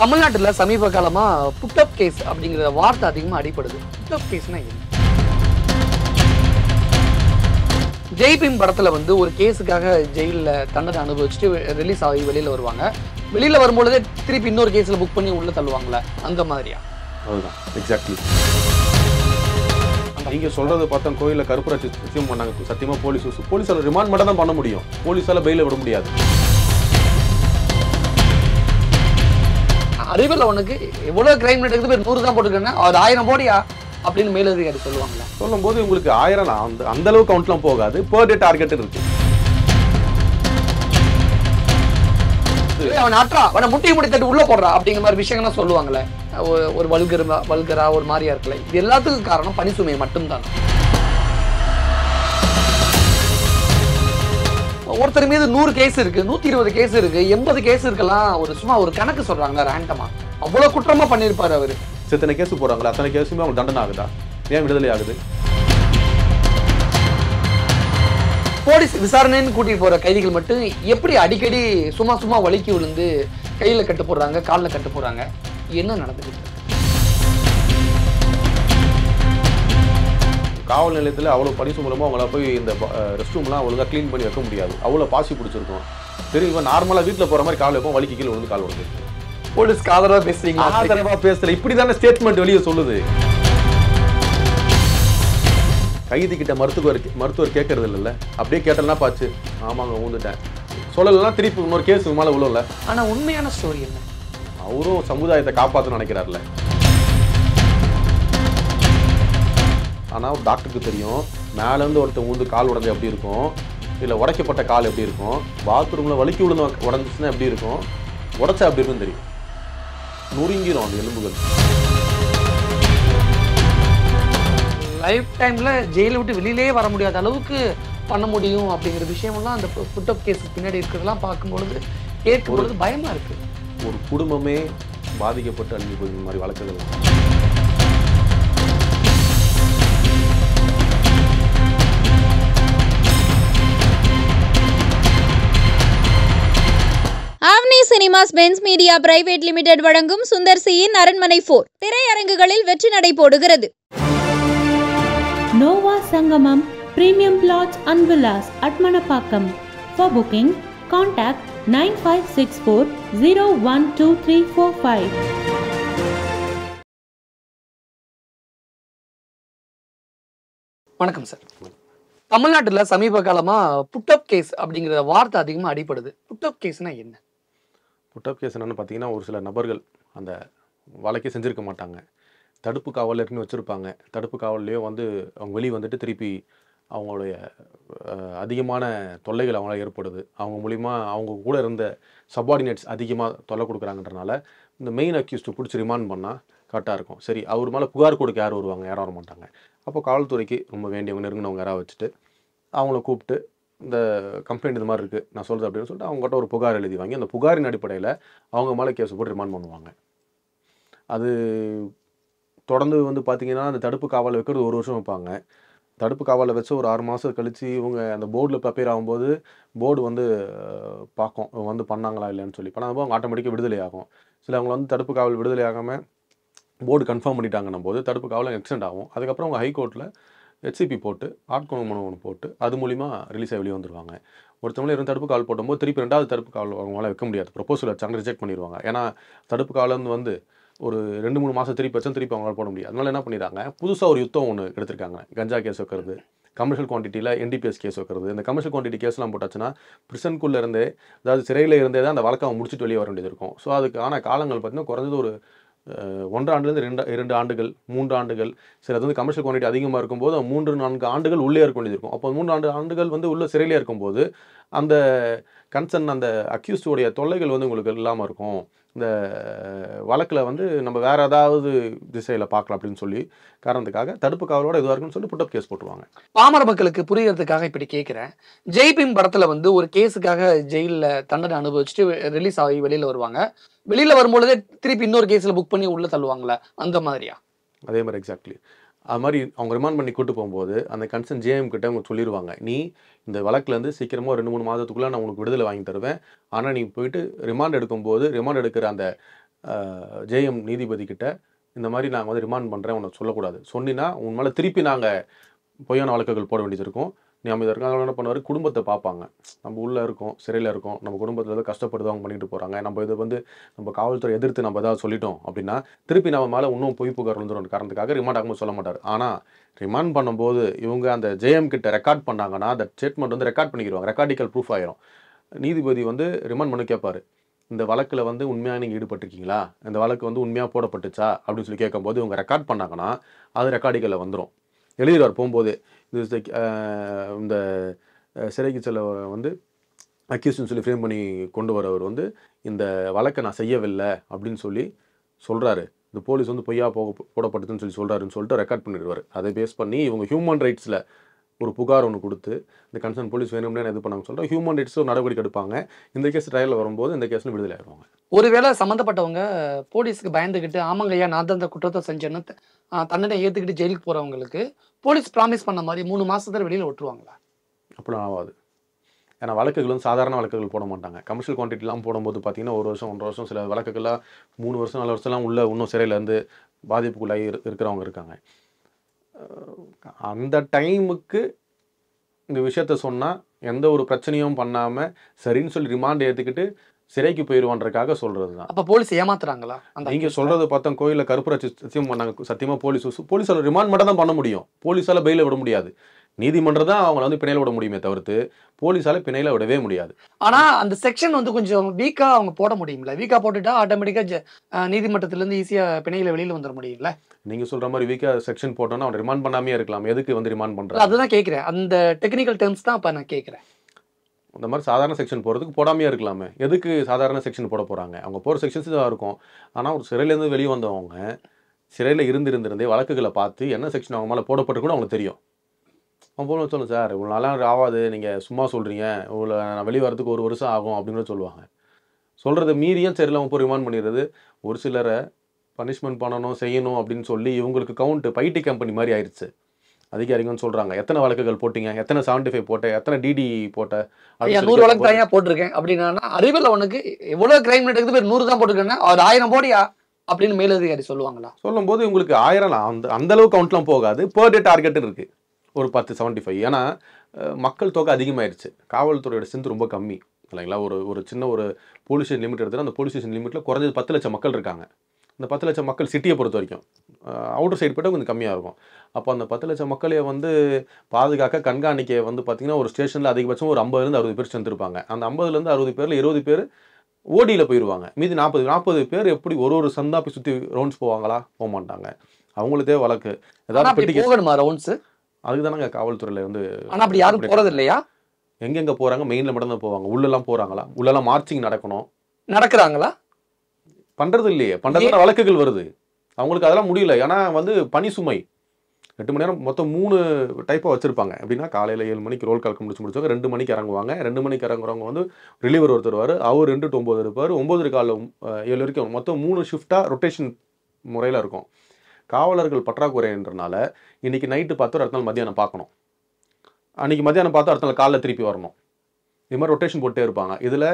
தமிழ்நாட்டில் சமீப காலமாக புட்டப் கேஸ் அப்படிங்கிற வார்த்தை அதிகமாக அடிப்படுது புட்டப் கேஸ்னா என்ன ஜெய்பீம் படத்தில் வந்து ஒரு கேஸுக்காக ஜெயிலில் தண்டனை அனுபவிச்சுட்டு ரிலீஸ் ஆகி வெளியில் வருவாங்க வெளியில் வரும்பொழுதே திருப்பி இன்னொரு கேஸில் புக் பண்ணி உள்ளே தள்ளுவாங்களே அந்த மாதிரியா அதுதான் எக்ஸாக்ட்லி நீங்க சொல்றது பார்த்தா கோயில கருப்புராட்சி சத்தியம் பண்ணாங்க சத்தியமா போலீஸ் போலீஸால ரிமாண்ட் மட்டும் தான் பண்ண முடியும் போலீஸால பெயில விட முடியாது அறிவில் உனக்கு எவ்வளோ கிரைம் நடக்குது பேர் நூறு தான் போட்டுருக்கேன்னா அது ஆயிரம் போடியா அப்படின்னு மேலதிகாரி சொல்லுவாங்களே சொல்லும் போது உங்களுக்கு ஆயிரம் அந்த அந்த அளவுக்கு கவுண்ட்லாம் போகாது பர் டே டார்கெட் இருக்கு அவன் ஆற்றா அவனை முட்டி முடி தட்டு உள்ள போடுறா அப்படிங்கிற மாதிரி விஷயங்கள்லாம் சொல்லுவாங்களே ஒரு வல்கரா வல்கரா ஒரு மாதிரியா இருக்கல இது எல்லாத்துக்கும் காரணம் பனிசுமை மட்டும்தான் ஒருத்தர் மீது நூறு கேஸ் இருக்கு நூத்தி இருபது கேஸ் இருக்கு எண்பது கேஸ் இருக்கலாம் ஒரு சும்மா ஒரு கணக்கு சொல்றாங்க ரேண்டமா அவ்வளவு குற்றமா பண்ணிருப்பாரு அவரு சித்தனை கேஸ் போறாங்களா அத்தனை கேஸுமே அவங்க தண்டனை ஆகுதா ஏன் விடுதலை ஆகுது போலீஸ் விசாரணைன்னு கூட்டிட்டு போற கைதிகள் மட்டும் எப்படி அடிக்கடி சும்மா சும்மா வலிக்கு விழுந்து கையில கட்டு போடுறாங்க காலில் கட்டு போடுறாங்க என்ன நடந்துக்கிட்டு காவல் நிலையத்தில் அவ்வளோ பனிசு மூலமாக அவங்கள போய் இந்த ரெஸ்ட் ரூம்லாம் ஒழுங்காக க்ளீன் பண்ணி வைக்க முடியாது அவ்வளோ பாசி பிடிச்சிருக்கும் சரி இப்போ நார்மலாக வீட்டில் போகிற மாதிரி காவல் வைப்போம் வலிக்கு கீழே வந்து கால் வருது போலீஸ்க்கு ஆதரவாக பேசுறீங்க ஆதரவாக பேசுகிறேன் இப்படி தானே ஸ்டேட்மெண்ட் வெளியே சொல்லுது கைதி கிட்ட மருத்துவர் மருத்துவர் கேட்கறது இல்லைல்ல அப்படியே கேட்டேன்னா பாச்சு ஆமாங்க ஊந்துட்டேன் சொல்லலாம் திருப்பி இன்னொரு கேஸ் மேலே உள்ள ஆனால் உண்மையான ஸ்டோரி என்ன அவரும் சமுதாயத்தை காப்பாற்றணும்னு நினைக்கிறார்ல ஆனால் டாக்டருக்கு தெரியும் மேலேருந்து ஒருத்தர் ஊந்து கால் உடஞ்சி எப்படி இருக்கும் இல்லை உடைக்கப்பட்ட கால் எப்படி இருக்கும் பாத்ரூமில் வலிக்கு விழுந்து உடஞ்சிச்சுன்னா எப்படி இருக்கும் உடச்சா எப்படி இருக்குன்னு தெரியும் நுறுங்கிடும் அந்த எலும்புகள் லைஃப் டைமில் ஜெயிலை விட்டு வெளியிலே வர முடியாத அளவுக்கு பண்ண முடியும் அப்படிங்கிற விஷயம்லாம் அந்த ஃபுட் அப் கேஸுக்கு பின்னாடி இருக்கிறதெல்லாம் பார்க்கும்பொழுது கேட்கும்பொழுது பயமாக இருக்குது ஒரு குடும்பமே பாதிக்கப்பட்டு அழிஞ்சு போய் மாதிரி வழக்குகள் Avni Cinemas Benz Media Private Limited வழங்கும் சுந்தர்சியின் அரண்மனை போர் திரையரங்குகளில் வெற்றி நடை போடுகிறது Nova Sangamam premium flats and villas Adambakkam for booking contact nine five six four zero one two three four five வணக்கம் சார் தமிழ்நாட்டில் கேஸ் அப்படிங்கிற வார்த்தை அதிகமாக என்ன புட்டப் கேஸ் என்னென்னு பார்த்தீங்கன்னா ஒரு சில நபர்கள் அந்த வழக்கே செஞ்சுருக்க மாட்டாங்க தடுப்பு காவல் இருக்குன்னு வச்சுருப்பாங்க தடுப்பு காவல்லையோ வந்து அவங்க வெளியே வந்துட்டு திருப்பி அவங்களுடைய அதிகமான தொல்லைகள் அவங்களால் ஏற்படுது அவங்க மூலிமா அவங்க கூட இருந்த சப்பார்டினேட்ஸ் அதிகமாக தொல்லை கொடுக்குறாங்கன்றனால இந்த மெயின் அக்யூஸ்ட்டு பிடிச்சி ரிமாண்ட் பண்ணால் கரெக்டாக இருக்கும் சரி அவர் மேலே புகார் கொடுக்க யார் வருவாங்க யாரும் வர மாட்டாங்க அப்போ காவல்துறைக்கு ரொம்ப வேண்டியவங்க நெருங்கினவங்க யாராவது வச்சுட்டு அவங்கள கூப்பிட்டு இந்த கம்ப்ளைண்ட் இது மாதிரி இருக்குது நான் சொல்கிறது அப்படின்னு சொல்லிட்டு அவங்ககிட்ட ஒரு புகார் எழுதி வாங்கி அந்த புகாரின் அடிப்படையில் அவங்க மேலே கேஸ் போட்டு ரிமாண்ட் பண்ணுவாங்க அது தொடர்ந்து வந்து பார்த்திங்கன்னா அந்த தடுப்பு காவலில் வைக்கிறது ஒரு வருஷம் வைப்பாங்க தடுப்பு காவலில் வச்சு ஒரு ஆறு மாதம் கழித்து இவங்க அந்த போர்டில் ப்ரிப்பேர் ஆகும்போது போர்டு வந்து பார்க்கும் இவங்க வந்து பண்ணாங்களா இல்லைன்னு சொல்லி பண்ணாத அவங்க ஆட்டோமேட்டிக்காக விடுதலை ஆகும் சில அவங்க வந்து தடுப்பு காவல் விடுதலை ஆகாமல் போர்டு கன்ஃபார்ம் பண்ணிட்டாங்கன்னும் போது தடுப்பு காவலில் எக்ஸ்டெண்ட் ஆகும் அதுக்கப்புறம் அவங்க ஹைகோர்ட்டில் ஹெச்சிபி போட்டு ஆட்கோணம் மனம் ஒன்று போட்டு அது மூலிமா ரிலீஸ் ஆகி வெளியே வந்துடுவாங்க ஒருத்தவங்கள இரண்டு தடுப்பு கால் போட்டும்போது திருப்பி ரெண்டாவது தடுப்பு கால் அவங்களால வைக்க முடியாது ப்ரொப்போசல் வச்சாங்க ரிஜெக்ட் பண்ணிடுவாங்க ஏன்னா தடுப்பு காலம் வந்து ஒரு ரெண்டு மூணு மாதம் திருப்பி வச்சா திருப்பி அவங்களால போட முடியாது அதனால என்ன பண்ணிடுறாங்க புதுசாக ஒரு யுத்தம் ஒன்று எடுத்திருக்காங்க கஞ்சா கேஸ் வைக்கிறது கமர்ஷியல் குவான்டிட்டியில் என்டிபிஎஸ் கேஸ் வைக்கிறது இந்த கமர்ஷியல் குவான்டிட்டி கேஸ்லாம் போட்டாச்சுன்னா பிரிசனுக்குள்ளே இருந்தே அதாவது சிறையில் இருந்தே தான் அந்த வழக்கம் முடிச்சுட்டு வெளியே வர வேண்டியது இருக்கும் ஸோ அதுக்கான காலங்கள் பார்த்திங்கன்னா குறைஞ்சது ஒரு ஒன்று ஆண்டுலேருந்து ரெண்டு இரண்டு ஆண்டுகள் மூன்று ஆண்டுகள் சில அது வந்து கமர்ஷியல் குவான்டிட்டி அதிகமாக இருக்கும்போது மூன்று நான்கு ஆண்டுகள் உள்ளே இருக்க வேண்டியது இருக்கும் அப்போ மூன்று ஆண்டு ஆண்டுகள் வந்து உள்ள சிறையிலே இருக்கும்போது அந்த கன்சர்ன் அந்த அக்யூஸ்டுடைய தொல்லைகள் வந்து உங்களுக்கு இல்லாமல் இருக்கும் இந்த வழக்கில் வந்து நம்ம வேறு ஏதாவது திசையில் பார்க்கலாம் அப்படின்னு சொல்லி காரணத்துக்காக தடுப்பு காவலோட இதுவாக இருக்குன்னு சொல்லி புட்டப் கேஸ் போட்டுருவாங்க பாமர மக்களுக்கு புரிகிறதுக்காக இப்படி கேட்குறேன் ஜெய்பிம் படத்தில் வந்து ஒரு கேஸுக்காக ஜெயிலில் தண்டனை அனுபவிச்சுட்டு ரிலீஸ் ஆகி வெளியில் வருவாங்க வெளியில் வரும்பொழுதே திருப்பி இன்னொரு கேஸில் புக் பண்ணி உள்ளே தள்ளுவாங்களே அந்த மாதிரியா அதே மாதிரி எக்ஸாக்ட்லி அது மாதிரி அவங்க ரிமாண்ட் பண்ணி கூட்டு போகும்போது அந்த கன்சர்ன் ஜேஎம் கிட்ட அவங்க சொல்லிடுவாங்க நீ இந்த வழக்குலேருந்து சீக்கிரமாக ரெண்டு மூணு மாதத்துக்குள்ளே நான் உனக்கு விடுதலை வாங்கி தருவேன் ஆனால் நீ போயிட்டு ரிமாண்ட் எடுக்கும்போது ரிமாண்ட் எடுக்கிற அந்த ஜேஎம் நீதிபதி கிட்ட இந்த மாதிரி நாங்கள் வந்து ரிமாண்ட் பண்ணுறேன் உனக்கு சொல்லக்கூடாது சொன்னினா உன் மேலே திருப்பி நாங்கள் பொய்யான வழக்குகள் போட வேண்டியது இருக்கும் நம்ம இதற்காக என்ன பண்ணுவார் குடும்பத்தை பார்ப்பாங்க நம்ம உள்ளே இருக்கோம் சிறையில் இருக்கோம் நம்ம குடும்பத்தில் ஏதோ கஷ்டப்படுது அவங்க பண்ணிட்டு போகிறாங்க நம்ம இதை வந்து நம்ம காவல்துறை எதிர்த்து நம்ம ஏதாவது சொல்லிட்டோம் அப்படின்னா திருப்பி நம்ம மேலே இன்னும் பொய் புகார் வந்துடும் காரணத்துக்காக ரிமாண்ட் ஆகும்போது சொல்ல மாட்டார் ஆனால் ரிமாண்ட் பண்ணும்போது இவங்க அந்த ஜேஎம் கிட்ட ரெக்கார்ட் பண்ணாங்கன்னா அந்த ஸ்டேட்மெண்ட் வந்து ரெக்கார்ட் பண்ணிக்கிடுவாங்க ரெக்கார்டிக்கல் ப்ரூஃப் ஆயிரும் நீதிபதி வந்து ரிமாண்ட் பண்ணி கேட்பார் இந்த வழக்கில் வந்து உண்மையாக நீங்கள் ஈடுபட்டிருக்கீங்களா இந்த வழக்கு வந்து உண்மையாக போடப்பட்டுச்சா அப்படின்னு சொல்லி கேட்கும்போது இவங்க ரெக்கார்ட் பண்ணாங்கன்னா அது ரெக்கார்டிக்கலில் வந்துடும் எழுதிடுவார் போகும்போது இஸ் லைக் uh, இந்த சிறைக்கு செல்ல வந்து அக்யூஸ்னு சொல்லி ஃப்ரேம் பண்ணி கொண்டு வரவர் வந்து இந்த வழக்கை நான் செய்யவில்லை அப்படின்னு சொல்லி சொல்கிறாரு இந்த போலீஸ் வந்து பொய்யா போக போடப்பட்டதுன்னு சொல்லி சொல்கிறாருன்னு சொல்லிட்டு ரெக்கார்ட் பண்ணிடுவார் அதை பேஸ் பண்ணி இவங்க ஹியூமன் ரைட்ஸில் ஒரு புகார் ஒன்று கொடுத்து இந்த கன்சர்ன் போலீஸ் என்ன இது பண்ணாங்க சொல்கிறோம் ஹியூமன் ரைட்ஸ் ஒரு நடவடிக்கை எடுப்பாங்க இந்த கேஸ் ட்ரையலில் வரும்போது இந்த கேஸ்ல விடுதலை ஆயிடுவாங்க ஒருவேளை சம்மந்தப்பட்டவங்க போலீஸ்க்கு பயந்துக்கிட்டு ஆமாங்க ஐயா நான் தான் இந்த குற்றத்தை செஞ்சேன்னு தண்டனை ஏற்றுக்கிட்டு ஜெயிலுக்கு போகிறவங்களுக்கு போலீஸ் ப்ராமிஸ் பண்ண மாதிரி மூணு மாதத்தில் வெளியில் விட்டுருவாங்களா அப்படிலாம் ஆகாது ஏன்னா வழக்குகளும் சாதாரண வழக்குகள் போட மாட்டாங்க கமர்ஷியல் குவான்டிட்டிலாம் போடும்போது பார்த்தீங்கன்னா ஒரு வருஷம் ஒன்றரை வருஷம் சில வழக்குகள்லாம் மூணு வருஷம் நாலு வருஷம்லாம் உள்ள இன்னும் சிறையிலேருந்து பாதிப்புக்குள்ளாகி இருக்கிறவங்க இருக்காங்க அந்த டைமுக்கு இந்த விஷயத்த சொன்னால் எந்த ஒரு பிரச்சனையும் பண்ணாமல் சரின்னு சொல்லி ரிமாண்ட் ஏற்றுக்கிட்டு சிறைக்கு போயிடுவான்றக்காக சொல்கிறது தான் அப்போ போலீஸ் ஏமாத்துறாங்களா அந்த இங்கே சொல்கிறது பார்த்தோம் கோயிலில் கருப்புரை சத்தியம் பண்ணாங்க சத்தியமாக போலீஸ் போலீஸால் ரிமாண்ட் மட்டும் தான் பண்ண முடியும் போலீஸால் பெயிலில் விட முடியாது நீதிமன்றம் தான் அவங்கள வந்து பிணையில விட முடியுமே தவிர்த்து போலீஸால பிணையில விடவே முடியாது ஆனா அந்த செக்ஷன் வந்து கொஞ்சம் வீக்கா அவங்க போட முடியும்ல வீக்கா போட்டுட்டா ஆட்டோமேட்டிக்கா இருந்து ஈஸியா பிணையில வெளியில வந்துட முடியும்ல நீங்க சொல்ற மாதிரி வீக்கா செக்ஷன் போட்டோம்னா அவன் ரிமாண்ட் பண்ணாமே இருக்கலாம் எதுக்கு வந்து ரிமாண்ட் பண்றாங்க அதுதான் கேட்கிறேன் அந்த டெக்னிக்கல் டேர்ம்ஸ் தான் அப்ப நான் கேட்கிறேன் இந்த மாதிரி சாதாரண செக்ஷன் போகிறதுக்கு போடாமையே இருக்கலாமே எதுக்கு சாதாரண செக்ஷன் போட போகிறாங்க அவங்க போகிற செக்ஷன்ஸ் தான் இருக்கும் ஆனால் ஒரு சிறையிலேருந்து வெளியே வந்தவங்க சிறையில் இருந்து இருந்திருந்தே வழக்குகளை பார்த்து என்ன செக்ஷன் அவங்க மேலே போடப்பட்டு கூட அவங்களுக்கு தெரியும் அவன் போன சொல்லும் சார் இவ்வளோ நல்லா ஆகாது நீங்கள் சும்மா சொல்கிறீங்க இவ்வளோ நான் வெளியே வரதுக்கு ஒரு வருஷம் ஆகும் அப்படின்னு சொல்லுவாங்க சொல்கிறது மீறியும் சரி அவன் போய் ரிமாண்ட் பண்ணிடுறது ஒரு சிலரை பனிஷ்மெண்ட் பண்ணணும் செய்யணும் அப்படின்னு சொல்லி இவங்களுக்கு கவுண்ட் பைடி கம்பெனி மாதிரி ஆயிடுச்சு அதிகாரிங்கன்னு சொல்றாங்க எத்தனை வழக்குகள் போட்டீங்க எத்தனை செவன்டி ஃபைவ் போட்ட எத்தனை டிடி போட்ட நூறு வழக்கு தனியாக போட்டிருக்கேன் அப்படின்னா அறிவில் உனக்கு எவ்வளோ கிரைம் ரேட் நூறு தான் போட்டிருக்கேன்னா அது ஆயிரம் போடியா அப்படின்னு மேலதிகாரி சொல்லுவாங்களா சொல்லும் போது உங்களுக்கு ஆயிரம் அந்த அந்த அளவு கவுண்ட்லாம் போகாது பர் டே டார்கெட் இருக்குது ஒரு பத்து செவன்ட்டி ஃபைவ் ஏன்னா மக்கள் தொகை அதிகமாயிருச்சு காவல்துறையோட ஸ்ட்ரென்த் ரொம்ப கம்மி இல்லைங்களா ஒரு ஒரு சின்ன ஒரு போலீஸ் ஸ்டேஷன் லிமிட் எடுத்தால் அந்த போலீஸ் ஸ்டேஷன் லிமிட்டில் குறைஞ்சது பத்து லட்சம் மக்கள் இருக்காங்க இந்த பத்து லட்சம் மக்கள் சிட்டியை பொறுத்த வரைக்கும் அவுட்டர் சைடு போய்ட்டு கொஞ்சம் கம்மியாக இருக்கும் அப்போ அந்த பத்து லட்சம் மக்களை வந்து பாதுகாக்க கண்காணிக்க வந்து பார்த்திங்கன்னா ஒரு ஸ்டேஷனில் அதிகபட்சம் ஒரு ஐம்பதுலேருந்து அறுபது பேர் சேர்ந்துருப்பாங்க அந்த ஐம்பதுலேருந்து அறுபது பேரில் இருபது பேர் ஓடியில் போயிடுவாங்க மீதி நாற்பது நாற்பது பேர் எப்படி ஒரு ஒரு சந்தாப்பி போய் சுற்றி ரவுண்ட்ஸ் போவாங்களா போக மாட்டாங்க அவங்களுக்கே வழக்கு ஏதாவது ரவுண்ட்ஸு அதுக்குதானங்க காவல்துறையில வந்து ஆனால் அப்படி யாரும் போகிறது இல்லையா எங்கெங்கே போகிறாங்க மெயினில் மட்டும் தான் போவாங்க போறாங்களா போகிறாங்களா எல்லாம் மார்ச்சிங் நடக்கணும் நடக்கிறாங்களா பண்ணுறது இல்லையே பண்ணுறது வழக்குகள் வருது அவங்களுக்கு அதெல்லாம் முடியல ஏன்னா வந்து பனி சுமை எட்டு மணி நேரம் மொத்தம் மூணு டைப்பாக வச்சுருப்பாங்க எப்படின்னா காலையில் ஏழு மணிக்கு ரோல் கால்க்கு முடிச்சு முடிச்சவங்க ரெண்டு மணிக்கு இறங்குவாங்க ரெண்டு மணிக்கு இறங்குறவங்க வந்து ரிலீவர் ஒருத்தர் அவர் ரெண்டு டு ஒம்பது இருப்பார் ஒம்பது காலில் ஏழு வரைக்கும் மொத்தம் மூணு ஷிஃப்ட்டாக ரொட்டேஷன் முறையில் இருக்கும் காவலர்கள் பற்றாக்குறைன்றனால இன்றைக்கி நைட்டு பார்த்து அடுத்த நாள் மத்தியானம் பார்க்கணும் அன்றைக்கி மத்தியானம் பார்த்து அடுத்த நாள் காலைல திருப்பி வரணும் இது மாதிரி ரொட்டேஷன் போட்டே இருப்பாங்க இதில்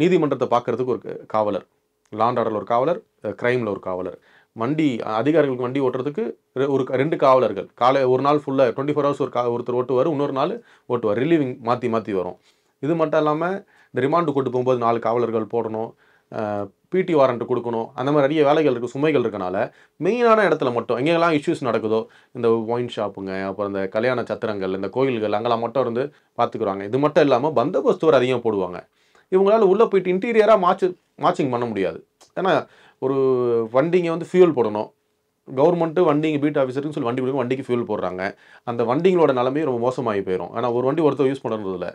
நீதிமன்றத்தை பார்க்குறதுக்கு ஒரு காவலர் லாண்ட் ஆர்டரில் ஒரு காவலர் க்ரைமில் ஒரு காவலர் வண்டி அதிகாரிகளுக்கு வண்டி ஓட்டுறதுக்கு ஒரு ரெண்டு காவலர்கள் காலை ஒரு நாள் ஃபுல்லாக டுவெண்ட்டி ஃபோர் ஹவர்ஸ் ஒரு கா ஒருத்தர் ஓட்டுவார் இன்னொரு நாள் ஓட்டுவார் ரிலீவிங் மாற்றி மாற்றி வரும் இது மட்டும் இல்லாமல் இந்த ரிமாண்டு கொண்டு போகும்போது நாலு காவலர்கள் போடணும் பிடி வாரண்ட் கொடுக்கணும் அந்த மாதிரி நிறைய வேலைகள் இருக்குது சுமைகள் இருக்கனால மெயினான இடத்துல மட்டும் எங்கெல்லாம் இஷ்யூஸ் நடக்குதோ இந்த ஒயின் ஷாப்புங்க அப்புறம் இந்த கல்யாண சத்திரங்கள் இந்த கோயில்கள் அங்கெல்லாம் மட்டும் இருந்து பார்த்துக்குறாங்க இது மட்டும் இல்லாமல் பந்தோபஸ்து ஒரு அதிகம் போடுவாங்க இவங்களால உள்ளே போயிட்டு இன்டீரியராக மாச்சு மாச்சிங் பண்ண முடியாது ஏன்னா ஒரு வண்டிங்க வந்து ஃபியூல் போடணும் கவர்மெண்ட்டு வண்டிங்க பீட் ஆஃபீஸருக்கு சொல்லி வண்டி கொடுக்கும் வண்டிக்கு ஃபியூல் போடுறாங்க அந்த வண்டிங்களோட நிலமையும் ரொம்ப மோசமாகி போயிடும் ஆனால் ஒரு வண்டி ஒருத்தர் யூஸ் பண்ணுறதில்ல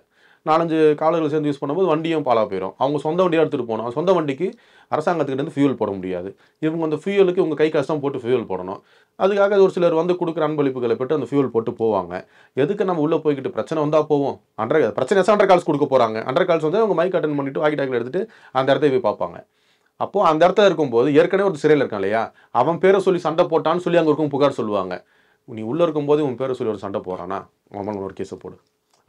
நாலஞ்சு காலர்கள் சேர்ந்து யூஸ் பண்ணும்போது வண்டியும் பாலாக போயிடும் அவங்க சொந்த வண்டியாக எடுத்துகிட்டு போகணும் சொந்த வண்டிக்கு அரசாங்கத்துக்கிட்டேருந்து ஃபியூல் போட முடியாது இவங்க அந்த ஃபியூலுக்கு உங்கள் கை கஷ்டம் போட்டு ஃபியூல் போடணும் அதுக்காக ஒரு சிலர் வந்து கொடுக்குற அன்பளிப்புகளை பெற்று அந்த ஃபியூல் போட்டு போவாங்க எதுக்கு நம்ம உள்ளே போய்கிட்டு பிரச்சனை வந்தால் போவோம் அண்டர் பிரச்சனை அண்டர் கால்ஸ் கொடுக்க போகிறாங்க அண்டர் கால்ஸ் வந்து அவங்க மைக் அட்டன் பண்ணிவிட்டு வாக்கி டாக்கில் எடுத்துகிட்டு அந்த இடத்த போய் பார்ப்பாங்க அப்போது அந்த இடத்துல இருக்கும்போது ஏற்கனவே ஒரு சிறையில் இருக்கான் இல்லையா அவன் பேரை சொல்லி சண்டை போட்டான்னு சொல்லி அங்கே இருக்கும் புகார் சொல்லுவாங்க நீ உள்ளே இருக்கும்போது உன் பேரை சொல்லி ஒரு சண்டை போகிறானா அவன் ஒரு கேஸை போடு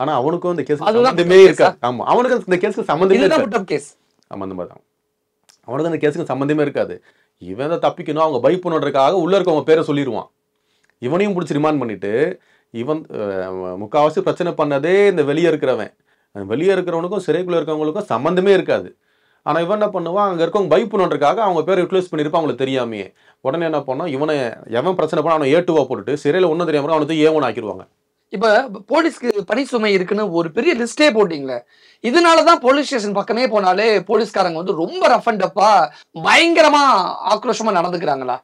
ஆனா அவனுக்கும் அந்த கேஸ் சம்பந்தமே இருக்கா ஆமா அவனுக்கு இந்த கேஸுக்கு சம்பந்தமே இருக்காது கேஸ் சம்பந்தமா தான் அவனுக்கு அந்த கேஸுக்கு சம்பந்தமே இருக்காது இவன் தான் தப்பிக்கணும் அவங்க பை பண்ணுறதுக்காக உள்ள இருக்கவங்க பேரை சொல்லிடுவான் இவனையும் பிடிச்சி ரிமாண்ட் பண்ணிட்டு இவன் முக்கால்வாசி பிரச்சனை பண்ணதே இந்த வெளியே இருக்கிறவன் வெளியே இருக்கிறவனுக்கும் சிறைக்குள்ளே இருக்கிறவங்களுக்கும் சம்மந்தமே இருக்காது ஆனால் இவன் என்ன பண்ணுவான் அங்கே இருக்கவங்க பை பண்ணுறதுக்காக அவங்க பேரை யூட்டிலைஸ் பண்ணியிருப்பான் அவங்களுக்கு தெரியாமையே உடனே என்ன பண்ணோம் இவனை எவன் பிரச்சனை பண்ண அவனை ஏட்டுவா போட்டுட்டு சிறையில் ஒன்றும் தெரியாமல் அவனை ஏவன் ஆக்கிடுவாங்க இப்ப போலீஸ்க்கு பணி சுமை இருக்குன்னு ஒரு பெரிய லிஸ்டே போட்டீங்களே இதனாலதான் போலீஸ் ஸ்டேஷன் பக்கமே போனாலே போலீஸ்காரங்க வந்து ரொம்ப ரஃப் அண்ட் டப்பா பயங்கரமா ஆக்ரோஷமா நடந்துக்கிறாங்களா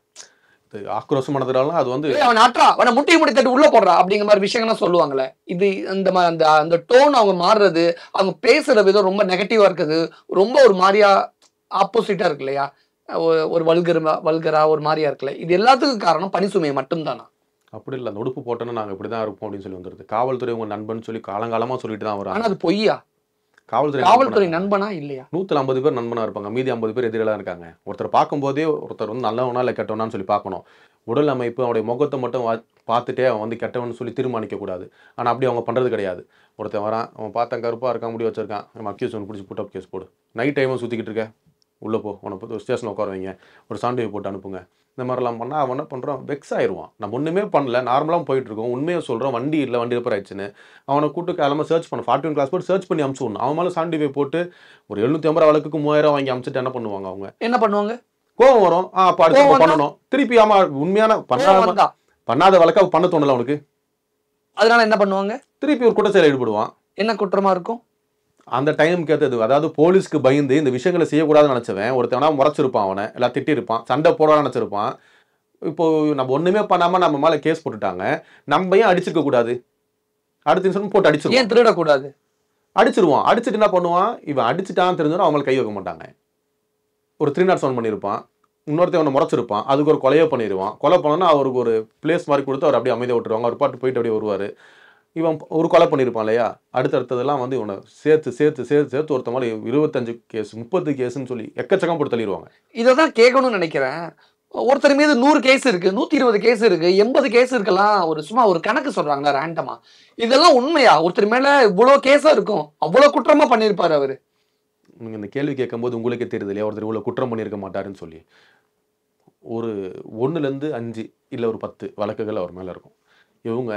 ஆக்ரோஷமானதுனால அது வந்து அவன் ஆற்றா அவனை முட்டி முடி தட்டு உள்ள போடுறா அப்படிங்கிற மாதிரி விஷயங்கள்லாம் சொல்லுவாங்களே இது இந்த மாதிரி அந்த அந்த டோன் அவங்க மாறுறது அவங்க பேசுற விதம் ரொம்ப நெகட்டிவா இருக்குது ரொம்ப ஒரு மாதிரியா ஆப்போசிட்டா இருக்கு இல்லையா ஒரு வல்கர் வல்கரா ஒரு மாதிரியா இருக்குல்ல இது எல்லாத்துக்கும் காரணம் பனிசுமை மட்டும்தானா அப்படி இல்லை அந்த உடுப்பு போட்டோன்னா நாங்கள் இப்படி தான் இருப்போம் அப்படின்னு சொல்லி வந்துருது காவல்துறை உங்கள் நண்பன் சொல்லி காலங்காலமாக சொல்லிட்டு தான் வரும் அது பொய்யா காவல்துறை காவல்துறை நண்பனா இல்லையா நூற்றில் ஐம்பது பேர் நண்பனாக இருப்பாங்க மீதி ஐம்பது பேர் எதிரெல்லாம் இருக்காங்க ஒருத்தர் பார்க்கும்போதே ஒருத்தர் வந்து நல்லவனா இல்லை கெட்டவனா சொல்லி பார்க்கணும் உடல் அமைப்பு அவனுடைய முகத்தை மட்டும் பார்த்துட்டே அவன் வந்து கெட்டவன்னு சொல்லி தீர்மானிக்க கூடாது ஆனால் அப்படி அவங்க பண்ணுறது கிடையாது ஒருத்தன் வரான் அவன் பார்த்தா கருப்பாக இருக்கான் முடி வச்சிருக்கான் நம்ம அக்யூஸ் ஒன்று பிடிச்சி அப் கேஸ் போடு நைட் டைமும் சுற்றிக்கிட்டு இருக்க உள்ளே போ உனக்கு ஸ்டேஷன் உட்கார வைங்க ஒரு சான்றிதழ் போட்டு அனுப்புங்க இந்த மாதிரிலாம் பண்ணால் அவன் என்ன பண்ணுறான் வெக்ஸ் ஆயிடுவான் நம்ம ஒன்றுமே பண்ணல நார்மலாக போயிட்டுருக்கோம் உண்மையாக சொல்கிறோம் வண்டி இல்லை வண்டி ரிப்பேர் ஆயிடுச்சுன்னு அவனை கூட்டு கிளம்ப சர்ச் பண்ண ஃபார்ட்டி ஒன் கிளாஸ் போட்டு சர்ச் பண்ணி அமுச்சு விடணும் அவன் மேலே சாண்டி போய் போட்டு ஒரு எழுநூத்தி ஐம்பது அளவுக்கு மூவாயிரம் வாங்கி அமுச்சுட்டு என்ன பண்ணுவாங்க அவங்க என்ன பண்ணுவாங்க கோவம் வரும் ஆ அப்போ அடுத்து பண்ணணும் திருப்பி ஆமா உண்மையான பண்ணாத பண்ணாத வழக்க பண்ண தோணல அவனுக்கு அதனால என்ன பண்ணுவாங்க திருப்பி ஒரு குற்றச்செயல் ஈடுபடுவான் என்ன குற்றமா இருக்கும் அந்த டைம் ஏற்றது அதாவது போலீஸ்க்கு பயந்து இந்த விஷயங்களை செய்யக்கூடாதுன்னு நினச்சவன் ஒருத்தவனா முறைச்சிருப்பான் அவனை எல்லாம் திட்டிருப்பான் சண்டை போடான்னு நினச்சிருப்பான் இப்போது நம்ம ஒன்றுமே பண்ணாமல் நம்ம மேலே கேஸ் போட்டுட்டாங்க நம்ம ஏன் அடிச்சிருக்க கூடாது அடுத்த நிமிஷம் போட்டு அடிச்சிருவோம் ஏன் திருடக்கூடாது அடிச்சிருவான் அடிச்சுட்டு என்ன பண்ணுவான் இவன் அடிச்சுட்டான்னு தெரிஞ்சோன்னா அவங்களுக்கு கை வைக்க மாட்டாங்க ஒரு த்ரீ நாட் பண்ணியிருப்பான் இன்னொருத்தவனை முறைச்சிருப்பான் அதுக்கு ஒரு கொலையோ பண்ணிடுவான் கொலை பண்ணோன்னா அவருக்கு ஒரு பிளேஸ் மாதிரி கொடுத்து அவர் அப்படியே அமைதியை விட்டுருவாங்க ஒரு பாட்டு போயிட்டு அப்படியே வருவார் இவன் ஒரு கொலை பண்ணியிருப்பான் இல்லையா அடுத்தடுத்ததெல்லாம் வந்து இவனை சேர்த்து சேர்த்து சேர்த்து சேர்த்து ஒருத்த மாதிரி இருபத்தஞ்சு கேஸ் முப்பது கேஸ்ன்னு சொல்லி எக்கச்சக்கம் போட்டு தள்ளிடுவாங்க இதை தான் கேட்கணும்னு நினைக்கிறேன் ஒருத்தர் மீது நூறு கேஸ் இருக்கு நூத்தி இருபது கேஸ் இருக்கு எண்பது கேஸ் இருக்கலாம் ஒரு சும்மா ஒரு கணக்கு சொல்றாங்களா ரேண்டமா இதெல்லாம் உண்மையா ஒருத்தர் மேல இவ்வளவு கேஸா இருக்கும் அவ்வளவு குற்றமா பண்ணியிருப்பாரு அவரு இந்த கேள்வி கேட்கும்போது உங்களுக்கே தெரியுது இல்லையா ஒருத்தர் இவ்வளோ குற்றம் பண்ணியிருக்க மாட்டாருன்னு சொல்லி ஒரு ஒன்றுலேருந்து அஞ்சு இல்லை ஒரு பத்து வழக்குகள் அவர் மேலே இருக்கும் இவங்க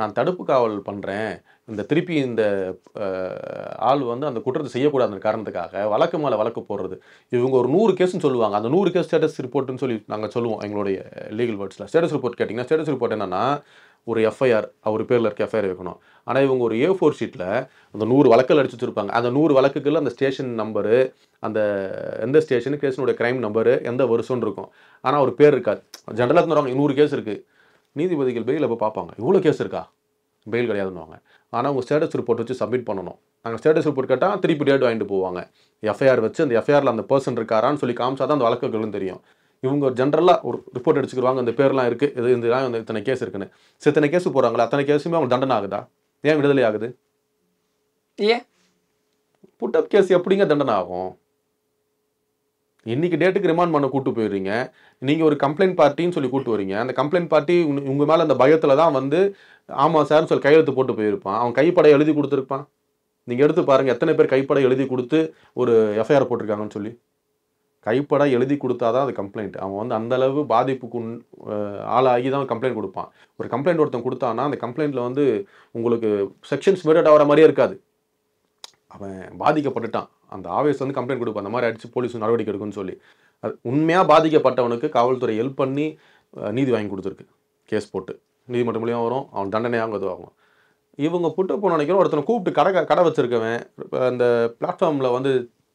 நான் தடுப்பு காவல் பண்ணுறேன் இந்த திருப்பி இந்த ஆள் வந்து அந்த குற்றத்தை செய்யக்கூடாது அந்த காரணத்துக்காக வழக்கு மேலே வழக்கு போடுறது இவங்க ஒரு நூறு கேஸ்ன்னு சொல்லுவாங்க அந்த நூறு கேஸ் ஸ்டேட்டஸ் ரிப்போர்ட்டுன்னு சொல்லி நாங்கள் சொல்லுவோம் எங்களுடைய லீகல் வேர்ட்ஸில் ஸ்டேட்டஸ் ரிப்போர்ட் கேட்டிங்கன்னா ஸ்டேட்டஸ் ரிப்போர்ட் என்னென்னா ஒரு எஃப்ஐஆர் அவர் பேரில் இருக்க எஃப்ஐஆர் வைக்கணும் ஆனால் இவங்க ஒரு ஏ ஃபோர் ஷீட்டில் அந்த நூறு வழக்கில் அடிச்சு வச்சுருப்பாங்க அந்த நூறு வழக்குக்குள்ள அந்த ஸ்டேஷன் நம்பரு அந்த எந்த ஸ்டேஷனு கேஸினுடைய க்ரைம் நம்பரு எந்த வருஷம்னு இருக்கும் ஆனால் அவர் பேர் இருக்காது ஜென்ரலாக தந்துடுவாங்க நூறு கேஸ் இருக்குது நீதிபதிகள் பெயில் அப்போ பார்ப்பாங்க இவ்வளோ கேஸ் இருக்கா பெயில் கிடையாதுன்னுவாங்க ஆனால் அவங்க ஸ்டேட்டஸ் ரிப்போர்ட் வச்சு சப்மிட் பண்ணணும் நாங்கள் ஸ்டேட்டஸ் ரிப்போர்ட் கேட்டால் திருப்பி டேட் வாங்கிட்டு போவாங்க எஃப்ஐஆர் வச்சு அந்த எஃப்ஐஆரில் அந்த பர்சன் இருக்காரான்னு சொல்லி காமிச்சா தான் அந்த வழக்குகளும் தெரியும் இவங்க ஜென்ரலாக ஒரு ரிப்போர்ட் அடிச்சுக்கிடுவாங்க அந்த பேர்லாம் இருக்குது இது இதெல்லாம் வந்து இத்தனை கேஸ் இருக்குன்னு சித்தனை கேஸு கேஸ் போகிறாங்களா அத்தனை கேஸுமே அவங்க தண்டனை ஆகுதா ஏன் விடுதலை ஆகுது ஏன் புட்டப் கேஸ் எப்படிங்க தண்டனை ஆகும் இன்றைக்கி டேட்டுக்கு ரிமாண்ட் பண்ண கூட்டு போயிடுறீங்க நீங்கள் ஒரு கம்ப்ளைண்ட் பார்ட்டின்னு சொல்லி கூட்டு வரீங்க அந்த கம்ப்ளைண்ட் பார்ட்டி உங்கள் மேலே அந்த பயத்தில் தான் வந்து ஆமாம் சார்னு சொல்லி கையெழுத்து போட்டு போயிருப்பான் அவன் கைப்படை எழுதி கொடுத்துருப்பான் நீங்கள் எடுத்து பாருங்கள் எத்தனை பேர் கைப்படை எழுதி கொடுத்து ஒரு எஃப்ஐஆர் போட்டிருக்காங்கன்னு சொல்லி கைப்பட எழுதி கொடுத்தா தான் அது கம்ப்ளைண்ட் அவன் வந்து அந்தளவு பாதிப்புக்கு ஆளாகி தான் கம்ப்ளைண்ட் கொடுப்பான் ஒரு கம்ப்ளைண்ட் ஒருத்தன் கொடுத்தான்னா அந்த கம்ப்ளைண்ட்டில் வந்து உங்களுக்கு செக்ஷன்ஸ் மீரியட் ஆகிற மாதிரியே இருக்காது அவன் பாதிக்கப்பட்டுட்டான் அந்த ஆவேஸ் வந்து கம்ப்ளைண்ட் கொடுப்பான் அந்த மாதிரி அடித்து போலீஸ் நடவடிக்கை எடுக்குன்னு சொல்லி அது உண்மையாக பாதிக்கப்பட்டவனுக்கு காவல்துறை ஹெல்ப் பண்ணி நீதி வாங்கி கொடுத்துருக்கு கேஸ் போட்டு நீதிமன்றம் மூலியமாக வரும் அவன் தண்டனையாக இதுவாகும் இவங்க புட்டு போன நினைக்கிறோம் ஒருத்தனை கூப்பிட்டு கடை கடை வச்சுருக்கவன் அந்த பிளாட்ஃபார்மில் வந்து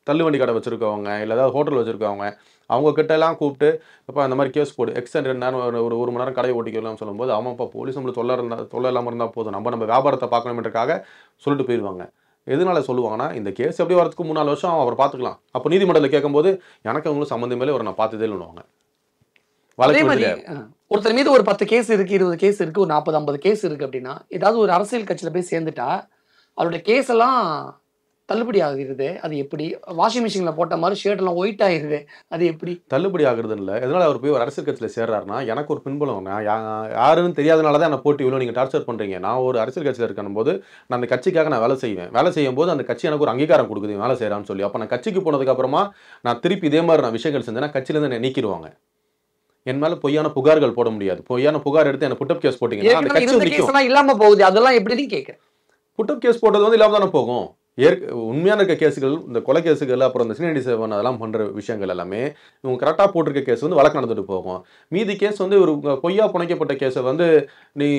தள்ளுவண்டி கடை வச்சுருக்கவங்க இல்லை ஏதாவது ஹோட்டல் வச்சுருக்கவங்க அவங்க கிட்டலாம் கூப்பிட்டு இப்போ அந்த மாதிரி கேஸ் போடு எக்ஸ்டன் ரெண்டு நேரம் ஒரு ஒரு மணி நேரம் கடையை ஓட்டிக்கலாம்னு சொல்லும்போது அவன் இப்போ போலீஸ் நம்மளுக்கு தொல்லை இருந்தால் தொல்லை இல்லாமல் இருந்தால் போதும் நம்ம நம்ம வியாபாரத்தை பார்க்கணுமென்றக்காக சொல்லிட்டு போயிடுவாங்க எதனால சொல்லுவாங்கன்னா இந்த கேஸ் எப்படி வரதுக்கு மூணு நாலு வருஷம் அவர் பார்த்துக்கலாம் அப்போ நீதிமன்றத்தில் கேட்கும்போது எனக்கு அவங்களும் சம்மந்தம் மேலே ஒரு நான் பார்த்ததே இல்லைன்னுவாங்க ஒருத்தர் மீது ஒரு பத்து கேஸ் இருக்கு இருபது கேஸ் இருக்கு ஒரு நாற்பது ஐம்பது கேஸ் இருக்கு அப்படின்னா ஏதாவது ஒரு அரசியல் கட்சியில போய் சேர்ந்துட்டா அவருடைய கேஸ் எல்லாம் தள்ளுபடி ஆகிறது அது எப்படி வாஷிங் மிஷினில் போட்ட மாதிரி ஷர்ட்லாம் ஒயிட் ஆகிடுது அது எப்படி தள்ளுபடி ஆகுறதுன்னு இல்லை எதனால் அவர் போய் ஒரு அரசியல் கட்சியில் சேர்றாருனா எனக்கு ஒரு பின்புலம் யாருன்னு தெரியாதனால தான் போட்டி போட்டு இவ்வளோ நீங்கள் டார்ச்சர் பண்ணுறீங்க நான் ஒரு அரசியல் கட்சியில் இருக்கணும் போது நான் அந்த கட்சிக்காக நான் வேலை செய்வேன் வேலை செய்யும் போது அந்த கட்சி எனக்கு ஒரு அங்கீகாரம் கொடுக்குது வேலை செய்கிறான்னு சொல்லி அப்போ நான் கட்சிக்கு போனதுக்கப்புறமா நான் திருப்பி இதே மாதிரி நான் விஷயங்கள் செஞ்சேன்னா கட்சியிலேருந்து என்னை நீக்கிடுவாங்க என் மேல பொய்யான புகார்கள் போட முடியாது பொய்யான புகார் எடுத்து என்ன புட்டப் கேஸ் போட்டீங்க இல்லாம போகுது அதெல்லாம் எப்படி கேட்க புட்டப் கேஸ் போட்டது வந்து இல்லாம தானே போகும் ஏற் உண்மையான இருக்க கேஸுகள் இந்த கொலை கேஸுகள் அப்புறம் இந்த சீனியர் சேவன் அதெல்லாம் பண்ணுற விஷயங்கள் எல்லாமே இவங்க கரெக்டாக போட்டிருக்க கேஸ் வந்து வழக்கு நடந்துட்டு போகும் மீதி கேஸ் வந்து ஒரு பொய்யா புனைக்கப்பட்ட கேஸை வந்து நீ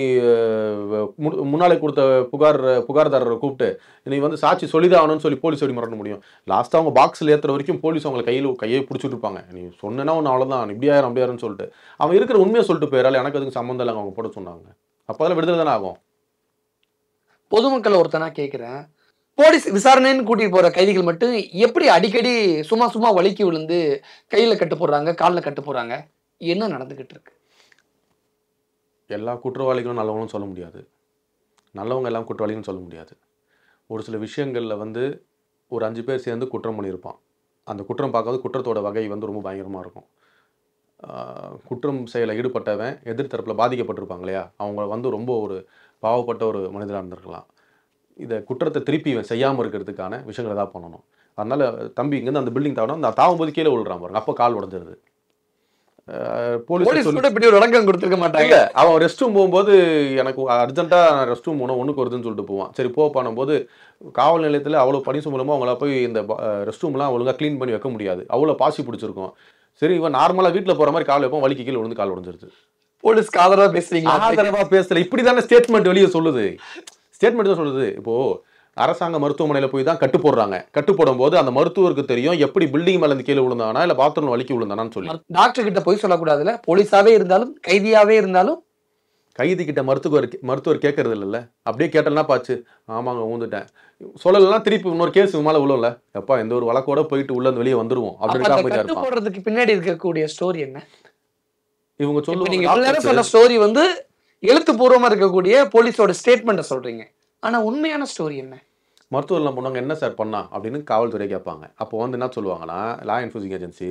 முன்னாலே கொடுத்த புகார் புகார்தாரரை கூப்பிட்டு நீ வந்து சாட்சி சொல்லிதான் சொல்லி போலீஸ் ஓடி மறக்க முடியும் லாஸ்ட்டாக அவங்க பாக்ஸில் ஏற்றுற வரைக்கும் போலீஸ் அவங்களை கையில் கையை பிடிச்சிட்டு இருப்பாங்க நீ சொன்னா ஒன்று அவ்வளோதான் இப்படி ஆயிரம் அப்படி ஆயிரம்னு சொல்லிட்டு அவன் இருக்கிற உண்மையை சொல்லிட்டு போயிடால எனக்கு அதுக்கு சம்மந்தம் இல்லை அவங்க போட சொன்னாங்க அப்போ அதில் விடுதலை தானே ஆகும் பொதுமக்கள் ஒருத்தனா கேட்குறேன் போலீஸ் விசாரணைன்னு கூட்டிட்டு போற கைதிகள் மட்டும் எப்படி அடிக்கடி சும்மா சும்மா வலிக்கு விழுந்து கையில கட்டு போடுறாங்க காலில் கட்டு போடுறாங்க என்ன நடந்துகிட்டு இருக்கு எல்லா குற்றவாளிகளும் நல்லவங்களும் சொல்ல முடியாது நல்லவங்க எல்லாம் குற்றவாளிகளும் சொல்ல முடியாது ஒரு சில விஷயங்களில் வந்து ஒரு அஞ்சு பேர் சேர்ந்து குற்றம் பண்ணியிருப்பான் அந்த குற்றம் பார்க்காத குற்றத்தோட வகை வந்து ரொம்ப பயங்கரமாக இருக்கும் குற்றம் செயலில் ஈடுபட்டவன் எதிர்த்தரப்பில் பாதிக்கப்பட்டிருப்பாங்க இல்லையா அவங்க வந்து ரொம்ப ஒரு பாவப்பட்ட ஒரு மனிதராக இருந்திருக்கலாம் இதை குற்றத்தை திருப்பி செய்யாமல் இருக்கிறதுக்கான விஷயங்கள் ஏதாவது பண்ணணும் அதனால் தம்பி இங்கேருந்து அந்த பில்டிங் தாவணும் அந்த போது கீழே விழுறான் பாருங்க அப்போ கால் உடஞ்சிருது போலீஸ் கூட இப்படி ஒரு விளக்கம் கொடுத்துருக்க மாட்டாங்க அவன் ரெஸ்ட் ரூம் போகும்போது எனக்கு அர்ஜென்ட்டாக ரெஸ்ட் ரூம் போனோம் ஒன்றுக்கு வருதுன்னு சொல்லிட்டு போவான் சரி போ பண்ணும்போது காவல் நிலையத்தில் அவ்வளோ பணி சுமலமாக அவங்கள போய் இந்த ரெஸ்ட் ரூம்லாம் ஒழுங்காக க்ளீன் பண்ணி வைக்க முடியாது அவ்வளோ பாசி பிடிச்சிருக்கும் சரி இவன் நார்மலாக வீட்டில் போகிற மாதிரி கால் வைப்போம் வலிக்கு கீழே விழுந்து கால் உடஞ்சிருச்சு போலீஸ்க்கு ஆதரவாக பேசுறீங்க ஆதரவா பேசல தானே ஸ்டேட்மெண்ட் வெளியே சொல்லுது ஸ்டேட்மெண்ட் தான் சொல்லுது இப்போது அரசாங்க மருத்துவமனையில் போய் தான் கட்டு போடுறாங்க கட்டு போடும்போது அந்த மருத்துவருக்கு தெரியும் எப்படி பில்டிங் மேல கீழே விழுந்தானா இல்ல பாத்ரூம் வலிக்கு விழுந்தானான்னு சொல்லி டாக்டர் கிட்ட போய் சொல்லக்கூடாதுல போலீஸாவே இருந்தாலும் கைதியாவே இருந்தாலும் கைதி கிட்ட மருத்துவர் மருத்துவர் கேட்கறது இல்லைல்ல அப்படியே கேட்டேன்னா பாச்சு ஆமாங்க ஊந்துட்டேன் சொல்லலாம் திருப்பி இன்னொரு கேஸ் மேல உள்ள எப்பா எந்த ஒரு வழக்கோட போயிட்டு உள்ள வெளியே வந்துருவோம் அப்படின்னு போடுறதுக்கு பின்னாடி இருக்கக்கூடிய ஸ்டோரி என்ன இவங்க சொல்லுவாங்க சொன்ன ஸ்டோரி வந்து எழுத்துப்பூர்வமா இருக்கக்கூடிய போலீஸோட ஸ்டேட்மெண்ட்டை சொல்றீங்க ஆனால் உண்மையான ஸ்டோரி என்ன மருத்துவரில் போனவங்க என்ன சார் பண்ணா அப்படின்னு காவல்துறை கேட்பாங்க அப்போ வந்து என்ன சொல்லுவாங்கன்னா லா என்ஃபோர்ஸிங் ஏஜென்சி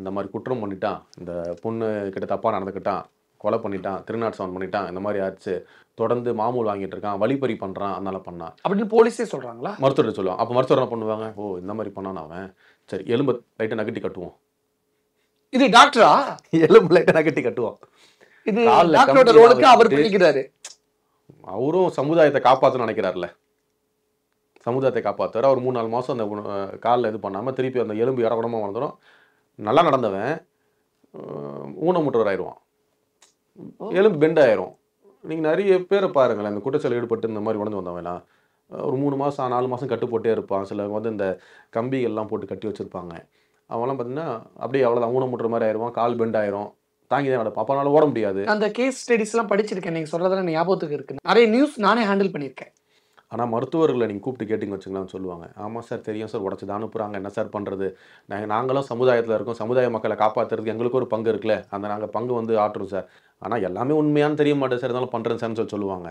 இந்த மாதிரி குற்றம் பண்ணிட்டான் இந்த பொண்ணு கிட்ட தப்பாக நடந்துக்கிட்டான் கொலை பண்ணிட்டான் திருநாட் சவன் பண்ணிட்டான் இந்த மாதிரி ஆச்சு தொடர்ந்து மாமூல் வாங்கிட்டு இருக்கான் வழிப்பறி பண்ணுறான் அதனால பண்ணான் அப்படின்னு போலீஸே சொல்கிறாங்களா மருத்துவர்கள் சொல்லுவாங்க அப்போ மருத்துவர் என்ன பண்ணுவாங்க ஓ இந்த மாதிரி பண்ணான் அவன் சரி எலும்பு லைட்டை நகட்டி கட்டுவோம் இது டாக்டரா எலும்பு லைட்டை நகட்டி கட்டுவோம் இது டாக்டரோட ரோலுக்கு அவர் அவரும் சமுதாயத்தை காப்பாற்றணும்னு நினைக்கிறார்ல சமுதாயத்தை காப்பாற்றுவார் அவர் மூணு நாலு மாதம் அந்த காலில் இது பண்ணாமல் திருப்பி அந்த எலும்பு இறக்கணமாக வளர்ந்துடும் நல்லா நடந்தவன் ஊனமுற்றவர் ஆயிடுவான் எலும்பு பெண்ட் ஆயிரும் நீங்கள் நிறைய பேரை பாருங்களேன் இந்த குற்றச்சல் ஈடுபட்டு இந்த மாதிரி உணர்ந்து வந்தவங்கலாம் ஒரு மூணு மாதம் நாலு மாதம் கட்டுப்போட்டே இருப்பான் சிலவங்க வந்து இந்த கம்பிகள்லாம் போட்டு கட்டி வச்சுருப்பாங்க அவங்களாம் பார்த்தீங்கன்னா அப்படியே அவ்வளோதான் ஊனமுட்டுற மாதிரி ஆயிடுவான் கால் பெண்ட் ஆயிரும் தாங்கி தான் பாப்பானால ஓட முடியாது அந்த கேஸ் ஸ்டடிஸ்லாம் படிச்சிருக்கேன் நீங்கள் சொல்கிறதெல்லாம் ஞாபகத்துக்கு இருக்கு நிறைய நியூஸ் நானே ஹேண்டில் பண்ணியிருக்கேன் ஆனால் மருத்துவர்களை நீங்கள் கூப்பிட்டு கேட்டிங்க வச்சுங்களான்னு சொல்லுவாங்க ஆமாம் சார் தெரியும் சார் உடச்சி தான் அனுப்புகிறாங்க என்ன சார் பண்ணுறது நாங்கள் நாங்களும் சமுதாயத்தில் இருக்கோம் சமுதாய மக்களை காப்பாற்றுறதுக்கு எங்களுக்கு ஒரு பங்கு இருக்குல்ல அந்த நாங்கள் பங்கு வந்து ஆட்டுறோம் சார் ஆனால் எல்லாமே உண்மையானு தெரிய மாட்டேன் சார் இருந்தாலும் பண்ணுறேன் சார்னு சொல்லி சொல்லுவாங்க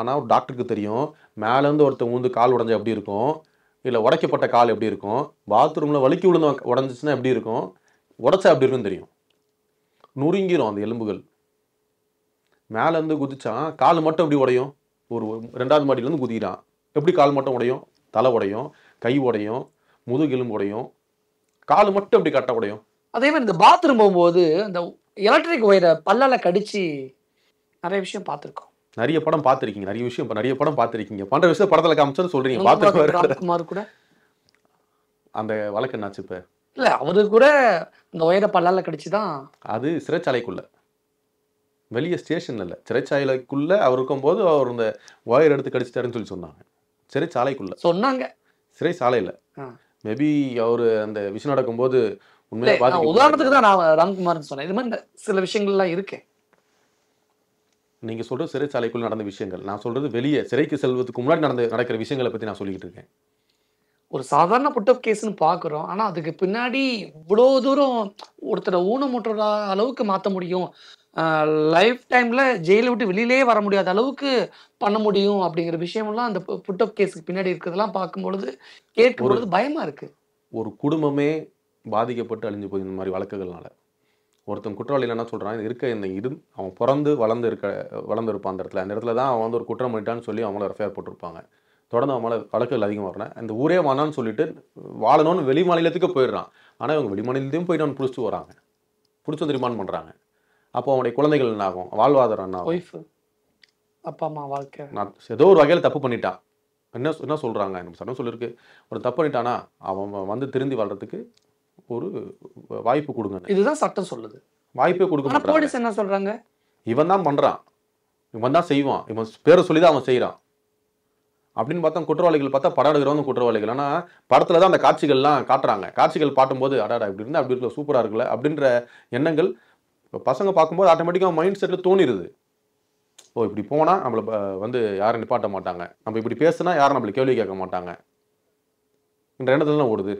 ஆனால் ஒரு டாக்டருக்கு தெரியும் மேலேருந்து ஒருத்தர் ஊந்து கால் உடஞ்சா எப்படி இருக்கும் இல்லை உடைக்கப்பட்ட கால் எப்படி இருக்கும் பாத்ரூமில் வலிக்கி விழுந்த உடஞ்சிச்சின்னா எப்படி இருக்கும் உடச்சா எப்படி இருக்குன்னு தெரியும் நொறுங்கிடும் அந்த எலும்புகள் மேலேருந்து குதிச்சா கால் மட்டும் எப்படி உடையும் ஒரு ரெண்டாவது மாடியிலேருந்து குதிக்கிறான் எப்படி கால் மட்டும் உடையும் தலை உடையும் கை உடையும் முதுகெலும்பு உடையும் கால் மட்டும் எப்படி கட்ட உடையும் அதே மாதிரி இந்த பாத்ரூம் போகும்போது இந்த எலக்ட்ரிக் ஒயரை பல்லால் கடிச்சு நிறைய விஷயம் பார்த்துருக்கோம் நிறைய படம் பார்த்துருக்கீங்க நிறைய விஷயம் நிறைய படம் பார்த்துருக்கீங்க பண்ற விஷயத்தை படத்தில் காமிச்சோன்னு சொல்றீங்க பார்த்துருக்கோம் கூட அந்த வழக்கு என்னாச்சு இப்போ இல்ல அவரு கூட இந்த உயர பல்லால கிடைச்சுதான் அது சிறைச்சாலைக்குள்ள வெளியே ஸ்டேஷன்ல இல்ல சிறைச்சாலைக்குள்ள அவர் இருக்கும் போது அவர் இந்த ஒயர் எடுத்து கடிச்சிட்டாருன்னு சொல்லி சொன்னாங்க சிறைச்சாலைக்குள்ள சொன்னாங்க சிறை சாலையில் மேபி அவரு அந்த விஷயம் நடக்கும் போது பார்த்து உதாரணத்துக்கு தான் நான் ராம்குமார்னு சொன்னேன் இது மாதிரி சில விஷயங்கள்லாம் இருக்கேன் நீங்கள் சொல்கிற சிறைச்சாலைக்குள் நடந்த விஷயங்கள் நான் சொல்கிறது வெளியே சிறைக்கு செல்வதுக்கு முன்னாடி நடந்து நடக்கிற விஷயங்களை பற்றி நான் சொல்லிக்கிட்டு இருக்கேன் ஒரு சாதாரண புட் ஆஃப் கேஸ்ன்னு பார்க்குறோம் ஆனால் அதுக்கு பின்னாடி இவ்வளோ தூரம் ஒருத்தரை ஊனமுட்டுற அளவுக்கு மாற்ற முடியும் லைஃப் டைமில் ஜெயிலை விட்டு வெளியிலே வர முடியாத அளவுக்கு பண்ண முடியும் அப்படிங்கிற விஷயம்லாம் அந்த புட் கேஸுக்கு பின்னாடி இருக்கிறதெல்லாம் பார்க்கும்பொழுது கேட்கும் பொழுது பயமாக இருக்குது ஒரு குடும்பமே பாதிக்கப்பட்டு அழிஞ்சு போய் இந்த மாதிரி வழக்குகள்னால ஒருத்தன் குற்றவாளி என்ன சொல்கிறான் இருக்க இந்த இது அவன் பிறந்து வளர்ந்து இருக்க வளர்ந்துருப்பான் அந்த இடத்துல அந்த இடத்துல தான் அவன் வந்து ஒரு குற்றம் பண்ணிட்டான்னு சொல்லி அவங்கள ரெஃபேர் போட்டிருப்பாங்க தொடர்ந்து அவன் மேலே வழக்குகள் அதிகம் வரணும் இந்த ஊரே வானான்னு சொல்லிட்டு வாழணும்னு வெளி மாநிலத்துக்கு போயிடுறான் ஆனால் இவங்க வெளி மாநிலத்தையும் போயிட்டு அவன் பிடிச்சிட்டு வராங்க பிடிச்சி வந்து ரிமாண்ட் பண்ணுறாங்க அப்போ அவனுடைய குழந்தைகள் என்ன ஆகும் வாழ்வாதாரம் என்ன ஒய்ஃப் அப்பா அம்மா வாழ்க்கை நான் ஏதோ ஒரு வகையில் தப்பு பண்ணிட்டான் என்ன என்ன சொல்கிறாங்க எனக்கு சட்டம் சொல்லியிருக்கு ஒரு தப்பு பண்ணிட்டானா அவன் வந்து திருந்தி வாழ்கிறதுக்கு ஒரு வாய்ப்பு கொடுங்க இதுதான் சட்டம் சொல்லுது வாய்ப்பே கொடுக்க போலீஸ் என்ன சொல்கிறாங்க இவன் தான் பண்ணுறான் இவன் தான் செய்வான் இவன் பேரை சொல்லி தான் அவன் செய்கிறான் அப்படின்னு பார்த்தா குற்றவாளிகள் பார்த்தா படம் எடுக்கிறவங்க குற்றவாளிகள் ஆனால் படத்தில் தான் அந்த காட்சிகள்லாம் காட்டுறாங்க காட்சிகள் பாட்டும்போது அடாடா இப்படி இருந்தால் அப்படி இருக்கல சூப்பராக இருக்குல்ல அப்படின்ற எண்ணங்கள் இப்போ பசங்க பார்க்கும்போது ஆட்டோமேட்டிக்காக மைண்ட் செட்டில் தோணிடுது ஓ இப்படி போனால் நம்மளை வந்து யாரும் நிப்பாட்ட மாட்டாங்க நம்ம இப்படி பேசுனா யாரும் நம்மளை கேள்வி கேட்க மாட்டாங்க என்ற எண்ணத்துலாம் ஓடுது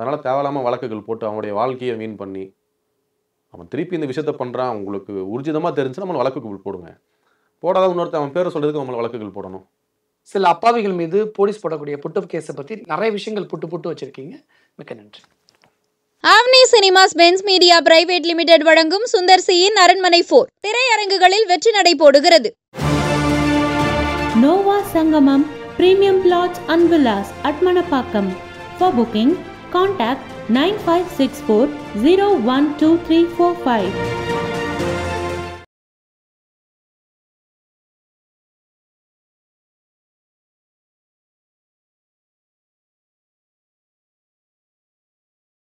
அதனால் தேவையில்லாமல் வழக்குகள் போட்டு அவனுடைய வாழ்க்கையை வீண் பண்ணி அவன் திருப்பி இந்த விஷயத்த பண்ணுறான் உங்களுக்கு உர்ஜிதமாக தெரிஞ்சுன்னா நம்மளை வழக்குகள் போடுங்க போடாத இன்னொருத்த அவன் பேரை சொல்கிறதுக்கு நம்மளை வழக்குகள் போடணும் சில அப்பாவிகள் மீது போலீஸ் போடக்கூடிய புட்டப் கேஸை பற்றி நிறைய விஷயங்கள் புட்டு புட்டு வச்சுருக்கீங்க மிக்க நன்றி Avni Cinemas Benz Media Private Limited வழங்கும் சுந்தர்சியின் அரண்மனை போர் திரையரங்குகளில் வெற்றி நடை போடுகிறது Nova Sangamam premium flat and villas Adambakkam for booking contact nine five six four zero one two three four five